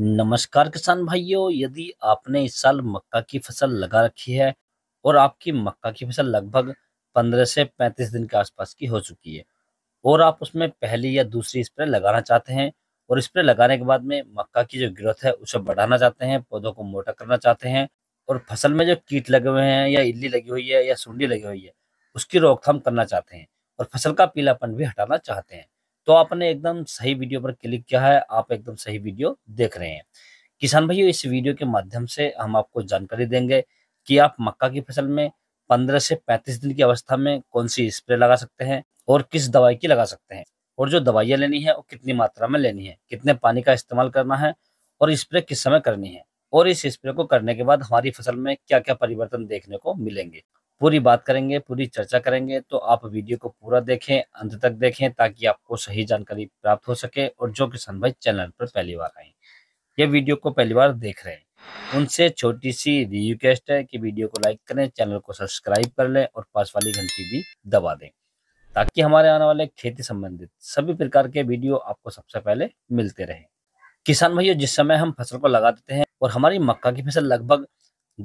नमस्कार किसान भाइयों यदि आपने इस साल मक्का की फसल लगा रखी है और आपकी मक्का की फसल लगभग 15 से 35 दिन के आसपास की हो चुकी है और आप उसमें पहली या दूसरी स्प्रे लगाना चाहते हैं और स्प्रे लगाने के बाद में मक्का की जो ग्रोथ है उसे बढ़ाना चाहते हैं पौधों को मोटा करना चाहते हैं और फसल में जो कीट लगे हुए हैं या इली लगी हुई है या सूंडी लगी हुई है उसकी रोकथाम करना चाहते हैं और फसल का पीलापन भी हटाना चाहते हैं तो आपने एकदम सही वीडियो पर क्लिक किया है आप एकदम सही वीडियो देख रहे हैं किसान भाइयों इस वीडियो के माध्यम से हम आपको जानकारी देंगे कि आप मक्का की फसल में पंद्रह से पैंतीस दिन की अवस्था में कौन सी स्प्रे लगा सकते हैं और किस दवाई की लगा सकते हैं और जो दवाइयाँ लेनी है वो कितनी मात्रा में लेनी है कितने पानी का इस्तेमाल करना है और स्प्रे किस समय करनी है और इस स्प्रे को करने के बाद हमारी फसल में क्या क्या परिवर्तन देखने को मिलेंगे पूरी बात करेंगे पूरी चर्चा करेंगे तो आप वीडियो को पूरा देखें अंत तक देखें ताकि आपको सही जानकारी प्राप्त हो सके और जो किसान भाई चैनल पर पहली बार आए ये वीडियो को पहली बार देख रहे हैं उनसे छोटी सी रिक्वेस्ट है कि वीडियो को लाइक करें चैनल को सब्सक्राइब कर लें और पास वाली घंटी भी दबा दें ताकि हमारे आने वाले खेती संबंधित सभी प्रकार के वीडियो आपको सबसे पहले मिलते रहे किसान भाइयों जिस समय हम फसल को लगा देते हैं और हमारी मक्का की फसल लगभग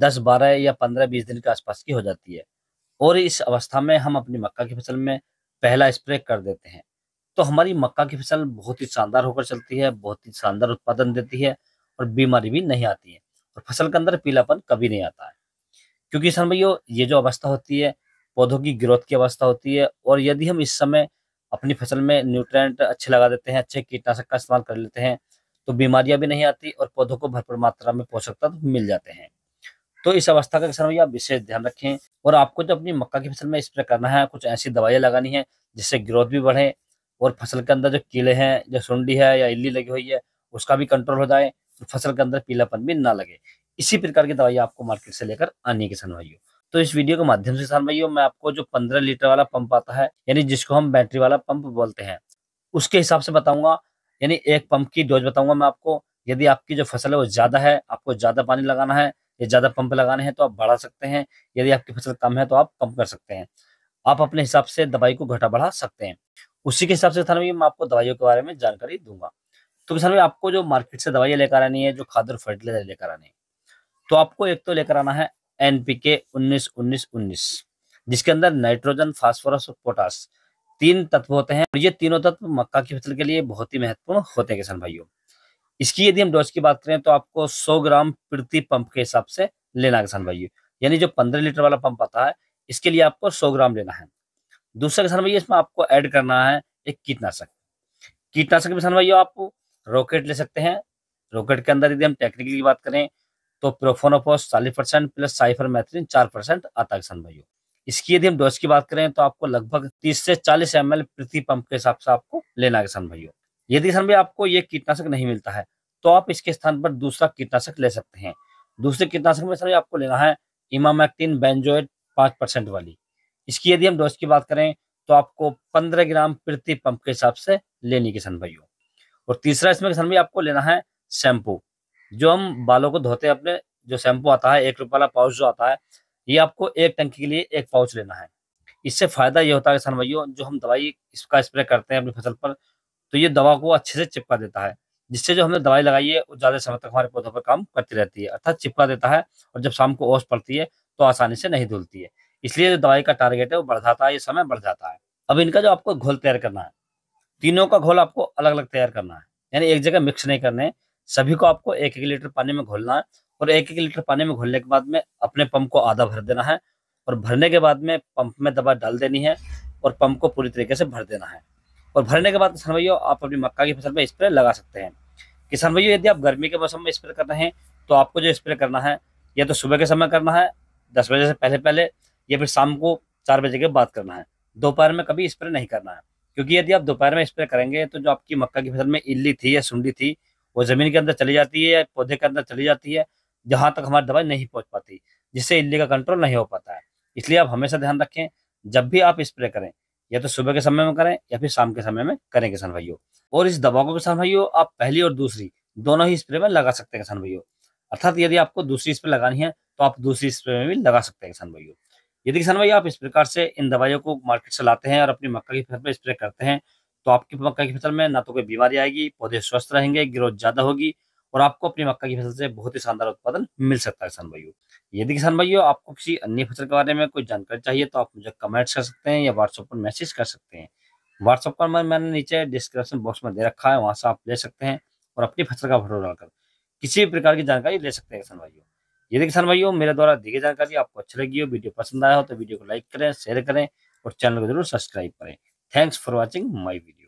दस बारह या पंद्रह बीस दिन के आसपास की हो जाती है और इस अवस्था में हम अपनी मक्का की फसल में पहला स्प्रे कर देते हैं तो हमारी मक्का की फसल बहुत ही शानदार होकर चलती है बहुत ही शानदार उत्पादन देती है और बीमारी भी नहीं आती है और फसल के अंदर पीलापन कभी नहीं आता है क्योंकि सर भैया ये जो अवस्था होती है पौधों की ग्रोथ की अवस्था होती है और यदि हम इस समय अपनी फसल में न्यूट्रेंट अच्छे लगा देते हैं अच्छे कीटनाशक का इस्तेमाल कर लेते हैं तो बीमारियां भी नहीं आती और पौधों को भरपूर मात्रा में पोषक तत्व मिल जाते हैं तो इस अवस्था का किसान भैया विशेष ध्यान रखें और आपको जो तो अपनी मक्का की फसल में स्प्रे करना है कुछ ऐसी दवाइयाँ लगानी है जिससे ग्रोथ भी बढ़े और फसल के अंदर जो कीड़े हैं जो सुंडी है या इली लगी हुई है उसका भी कंट्रोल हो जाए तो फसल के अंदर पीलापन भी ना लगे इसी प्रकार की दवाई आपको मार्केट से लेकर आनी है किसान भाइयों तो इस वीडियो के माध्यम से किसान भाइयों मैं आपको जो पंद्रह लीटर वाला पंप आता है यानी जिसको हम बैटरी वाला पंप बोलते हैं उसके हिसाब से बताऊंगा यानी एक पंप की डोज बताऊंगा मैं आपको यदि आपकी जो फसल है वो ज्यादा है आपको ज्यादा पानी लगाना है यदि ज़्यादा पंप लगाने हैं तो आप बढ़ा सकते हैं यदि आपकी फसल कम है तो आप कम कर सकते हैं आप अपने हिसाब से दवाई को घटा बढ़ा सकते हैं उसी के हिसाब से किसान भाई मैं आपको दवाइयों के बारे में जानकारी दूंगा तो किसान भाई आपको जो मार्केट से दवाइयाँ लेकर आनी है जो खाद और फर्टिलाइजर लेकर आनी है तो आपको एक तो लेकर आना है एन पी के उन्नीस उन्नीस उन्नीस जिसके अंदर नाइट्रोजन फॉस्फोरस और पोटास तीन तत्व होते हैं और ये तीनों तत्व मक्का की फसल के लिए बहुत ही महत्वपूर्ण होते हैं किसान भाइयों इसकी यदि हम डोज की बात करें तो आपको 100 ग्राम प्रति पंप के हिसाब से लेना किसान भाइयों यानी जो 15 लीटर वाला पंप आता है इसके लिए आपको 100 ग्राम लेना है दूसरा किसान भाइयों इसमें आपको ऐड करना है एक कीटनाशक कीटनाशक किसान भाइयों आप रॉकेट ले सकते हैं रॉकेट के अंदर यदि हम टेक्निकली की बात करें तो प्रोफोनोफोस चालीस परसेंट प्लस साइफर मैथ्रीन चार परसेंट आता है किसान भाइयों इसकी यदि हम डोज की बात करें तो आपको लगभग तीस से चालीस एम प्रति पंप के हिसाब से आपको लेना है किसान भाइयों यदि किसान भाई आपको ये कीटनाशक नहीं मिलता है तो आप इसके स्थान पर दूसरा कीटनाशक ले सकते हैं दूसरे कीटनाशक में सर आपको लेना है इमामैक्टिन बेंजोएट पाँच परसेंट वाली इसकी यदि हम डोज की बात करें तो आपको पंद्रह ग्राम प्रति पंप के हिसाब से लेनी किसान भाइयों और तीसरा इसमें किसान भाई आपको लेना है शैम्पू जो हम बालों को धोते हैं अपने जो शैम्पू आता है एक रुपये वाला पाउच जो आता है ये आपको एक टंकी के लिए एक पाउच लेना है इससे फायदा ये होता है किसान भाइयों जो हम दवाई इसका स्प्रे करते हैं अपनी फसल पर तो ये दवा को अच्छे से चिपका देता है जिससे जो हमने दवाई लगाई है वो ज्यादा समय तक हमारे पौधों पर काम करती रहती है अर्थात चिपका देता है और जब शाम को ओस पड़ती है तो आसानी से नहीं धुलती है इसलिए जो दवाई का टारगेट है वो बढ़ जाता है ये समय बढ़ जाता है अब इनका जो आपको घोल तैयार करना है तीनों का घोल आपको अलग अलग तैयार करना है यानी एक जगह मिक्स नहीं करने सभी को आपको एक एक लीटर पानी में घोलना है और एक एक लीटर पानी में घोलने के बाद में अपने पंप को आधा भर देना है और भरने के बाद में पंप में दवा डाल देनी है और पंप को पूरी तरीके से भर देना है और भरने के बाद किसान भैया आप अपनी मक्का की फसल में स्प्रे लगा सकते हैं किसान भैया यदि आप गर्मी के मौसम में स्प्रे कर रहे हैं तो आपको जो स्प्रे करना है या तो सुबह के समय करना है दस बजे से पहले पहले या फिर शाम को चार बजे के बाद करना है दोपहर में कभी स्प्रे नहीं करना है क्योंकि यदि आप दोपहर में स्प्रे करेंगे तो जो आपकी मक्का की फसल में इल्ली थी या सुंडी थी वो ज़मीन के अंदर चली जाती है या पौधे के अंदर चली जाती है जहाँ तक हमारी दवाई नहीं पहुँच पाती जिससे इल्ली का कंट्रोल नहीं हो पाता है इसलिए आप हमेशा ध्यान रखें जब भी आप स्प्रे करें या तो सुबह के समय में करें या फिर शाम के समय में करें किसान भाइयों और इस दवा को किसान भाइयों आप पहली और दूसरी दोनों ही स्प्रे में लगा सकते हैं किसान भाइयों अर्थात यदि आपको दूसरी स्प्रे लगानी है तो आप दूसरी स्प्रे में भी लगा सकते हैं किसान भाइयों यदि किसान भाई आप इस प्रकार से इन दवाइयों को मार्केट से लाते हैं और अपनी मक्का की फसल पर स्प्रे करते हैं तो आपकी मक्का की फसल में ना तो कोई बीमारी आएगी पौधे स्वस्थ रहेंगे ग्रोथ ज्यादा होगी और आपको अपनी मक्का की फसल से बहुत ही शानदार उत्पादन मिल सकता है किसान भाइयों यदि किसान भाइयों आपको किसी अन्य फसल के बारे में कोई जानकारी चाहिए तो आप मुझे कमेंट्स कर सकते हैं या व्हाट्सएप पर मैसेज कर सकते हैं व्हाट्सएप पर मैंने नीचे डिस्क्रिप्शन बॉक्स में दे रखा है वहाँ से आप ले सकते हैं और अपनी फसल का फोटो डालकर किसी भी प्रकार की जानकारी ले सकते हैं किसान भाइयों यदि किसान भाइयों मेरे द्वारा दी गई जानकारी आपको अच्छी लगी हो वीडियो पसंद आया हो तो वीडियो को लाइक करें शेयर करें और चैनल को जरूर सब्सक्राइब करें thanks for watching my video